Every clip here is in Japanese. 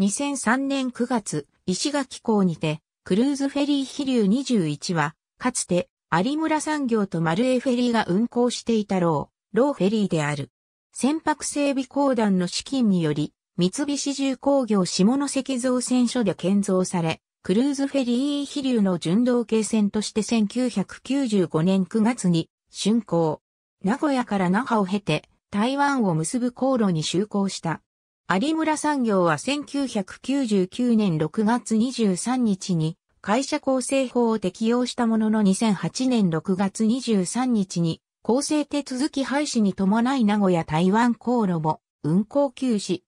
2003年9月、石垣港にて、クルーズフェリー飛竜21は、かつて、有村産業と丸江フェリーが運航していたロー、ローフェリーである。船舶整備公団の資金により、三菱重工業下関造船所で建造され、クルーズフェリー飛竜の巡道系船として1995年9月に、竣工。名古屋から那覇を経て、台湾を結ぶ航路に就航した。有村産業は1999年6月23日に会社構成法を適用したものの2008年6月23日に構成手続き廃止に伴い名古屋台湾航路も運航休止。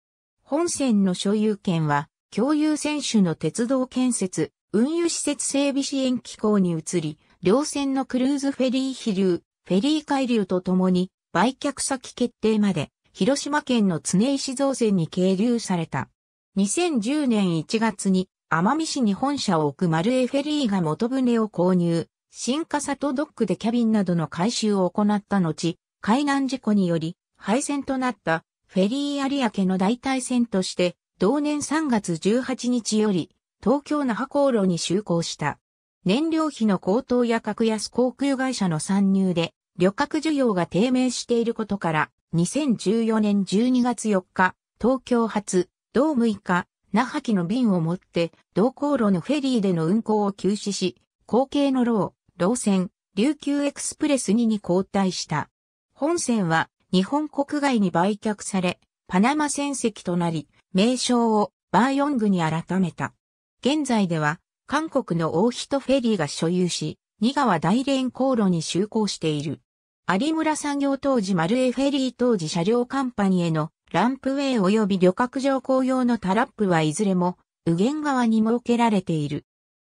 本線の所有権は共有選手の鉄道建設、運輸施設整備支援機構に移り、両線のクルーズフェリー飛流、フェリー海流とともに売却先決定まで広島県の常石造船に係留された。2010年1月に奄美市に本社を置くマルエフェリーが元船を購入、新笠とドックでキャビンなどの改修を行った後、海難事故により廃線となったフェリー有明の代替線として、同年3月18日より東京那覇航路に就航した。燃料費の高騰や格安航空会社の参入で旅客需要が低迷していることから2014年12月4日、東京発、同6日、那覇機の便を持って、同航路のフェリーでの運航を休止し、後継の老、老船、琉球エクスプレス2に交代した。本船は、日本国外に売却され、パナマ船籍となり、名称をバーヨングに改めた。現在では、韓国の大人フェリーが所有し、二川大連航路に就航している。有村産業当時マルエフェリー当時車両カンパニーへのランプウェイ及び旅客乗降用のタラップはいずれも、右舷側に設けられている。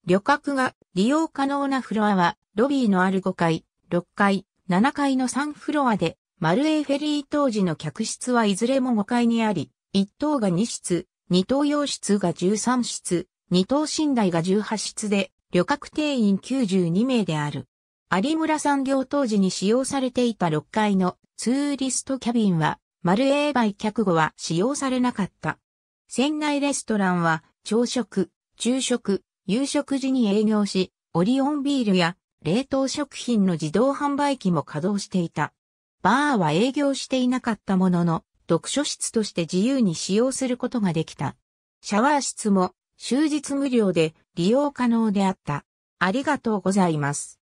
旅客が利用可能なフロアは、ロビーのある5階、6階、7階の3フロアで、マルエフェリー当時の客室はいずれも5階にあり、1等が2室、2等洋室が13室、2等寝台が18室で、旅客定員92名である。有村産業当時に使用されていた6階のツーリストキャビンは、丸英売客後は使用されなかった。船内レストランは、朝食、昼食、夕食時に営業し、オリオンビールや冷凍食品の自動販売機も稼働していた。バーは営業していなかったものの、読書室として自由に使用することができた。シャワー室も終日無料で利用可能であった。ありがとうございます。